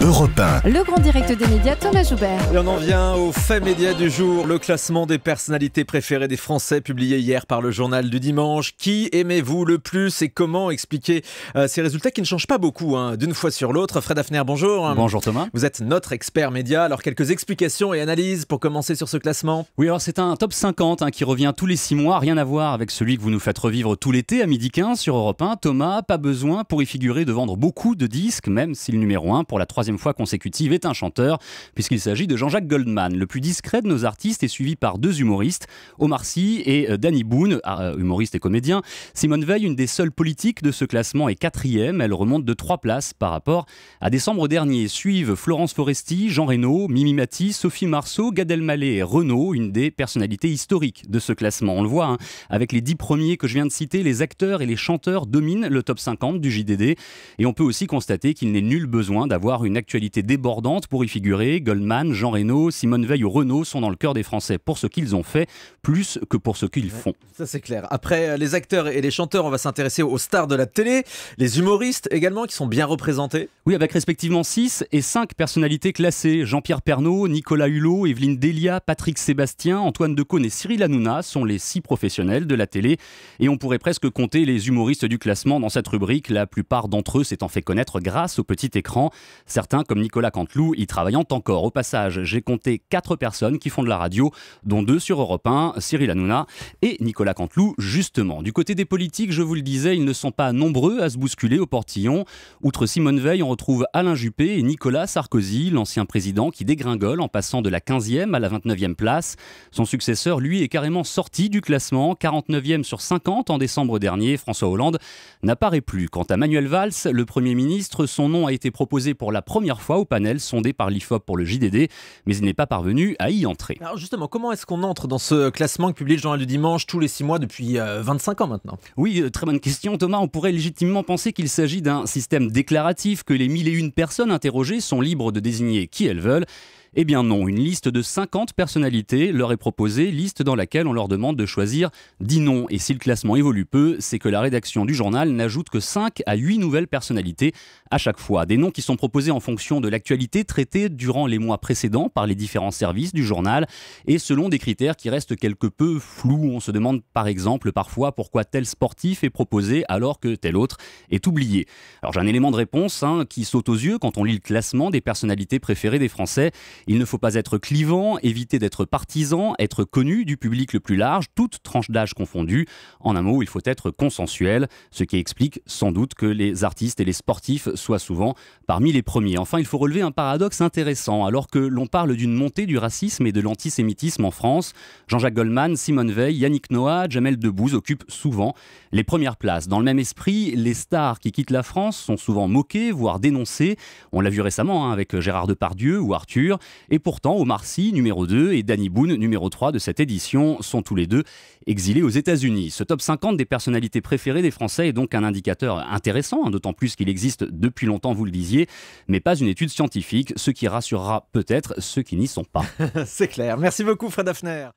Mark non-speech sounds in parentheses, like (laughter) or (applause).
Europe Le grand direct des médias, Thomas Joubert. Et on en vient au fait médias du jour, le classement des personnalités préférées des Français publié hier par le journal du dimanche. Qui aimez-vous le plus et comment expliquer euh, ces résultats qui ne changent pas beaucoup hein, d'une fois sur l'autre Fred Affner, bonjour. Bonjour Thomas. Vous êtes notre expert média, alors quelques explications et analyses pour commencer sur ce classement. Oui, alors c'est un top 50 hein, qui revient tous les 6 mois, rien à voir avec celui que vous nous faites revivre tout l'été à midi 15 sur Europe 1. Thomas, pas besoin pour y figurer de vendre beaucoup de disques, même si le numéro 1 pour la troisième fois consécutive, est un chanteur, puisqu'il s'agit de Jean-Jacques Goldman, le plus discret de nos artistes et suivi par deux humoristes, Omar Sy et euh, Danny Boone, ah, euh, humoriste et comédien. Simone Veil, une des seules politiques de ce classement, est quatrième. Elle remonte de trois places par rapport à décembre dernier. Suivent Florence Foresti, Jean Reno, Mimi Mati, Sophie Marceau, Gad Elmaleh et Renaud, une des personnalités historiques de ce classement. On le voit, hein, avec les dix premiers que je viens de citer, les acteurs et les chanteurs dominent le top 50 du JDD. Et on peut aussi constater qu'il n'est nul besoin d'avoir une actualité débordante pour y figurer. Goldman, Jean Reno, Simone Veil ou Renault sont dans le cœur des Français pour ce qu'ils ont fait, plus que pour ce qu'ils font. Ça c'est clair. Après euh, les acteurs et les chanteurs, on va s'intéresser aux stars de la télé, les humoristes également qui sont bien représentés. Oui, avec respectivement 6 et 5 personnalités classées. Jean-Pierre Pernaud, Nicolas Hulot, Evelyne Delia, Patrick Sébastien, Antoine Decaune et Cyril Hanouna sont les 6 professionnels de la télé. Et on pourrait presque compter les humoristes du classement dans cette rubrique. La plupart d'entre eux s'étant fait connaître grâce au petit écran. Certains, comme Nicolas Cantelou, y travaillant encore. Au passage, j'ai compté quatre personnes qui font de la radio, dont deux sur Europe 1, Cyril Hanouna et Nicolas Cantelou justement. Du côté des politiques, je vous le disais, ils ne sont pas nombreux à se bousculer au portillon. Outre Simone Veil, on retrouve Alain Juppé et Nicolas Sarkozy, l'ancien président qui dégringole en passant de la 15e à la 29e place. Son successeur, lui, est carrément sorti du classement, 49e sur 50 en décembre dernier. François Hollande n'apparaît plus. Quant à Manuel Valls, le Premier ministre, son nom a été proposé pour la première fois au panel sondé par l'IFOP pour le JDD, mais il n'est pas parvenu à y entrer. Alors justement, comment est-ce qu'on entre dans ce classement que publie le journal du dimanche tous les six mois depuis 25 euh, ans maintenant Oui, euh, très bonne question Thomas, on pourrait légitimement penser qu'il s'agit d'un système déclaratif, que les mille et une personnes interrogées sont libres de désigner qui elles veulent. Eh bien non, une liste de 50 personnalités leur est proposée, liste dans laquelle on leur demande de choisir 10 noms. Et si le classement évolue peu, c'est que la rédaction du journal n'ajoute que 5 à 8 nouvelles personnalités à chaque fois. Des noms qui sont proposés en fonction de l'actualité traitée durant les mois précédents par les différents services du journal et selon des critères qui restent quelque peu flous. On se demande par exemple parfois pourquoi tel sportif est proposé alors que tel autre est oublié. Alors j'ai un élément de réponse hein, qui saute aux yeux quand on lit le classement des personnalités préférées des Français. Il ne faut pas être clivant, éviter d'être partisan, être connu du public le plus large, toute tranche d'âge confondue. En un mot, il faut être consensuel, ce qui explique sans doute que les artistes et les sportifs soient souvent parmi les premiers. Enfin, il faut relever un paradoxe intéressant. Alors que l'on parle d'une montée du racisme et de l'antisémitisme en France, Jean-Jacques Goldman, Simone Veil, Yannick Noah, Jamel Debbouze occupent souvent les premières places. Dans le même esprit, les stars qui quittent la France sont souvent moquées, voire dénoncées. On l'a vu récemment hein, avec Gérard Depardieu ou Arthur. Et pourtant, Omar Sy, numéro 2, et Danny Boone, numéro 3 de cette édition, sont tous les deux exilés aux États-Unis. Ce top 50 des personnalités préférées des Français est donc un indicateur intéressant, hein, d'autant plus qu'il existe depuis longtemps, vous le disiez, mais pas une étude scientifique, ce qui rassurera peut-être ceux qui n'y sont pas. (laughs) C'est clair. Merci beaucoup, Fred Hafner.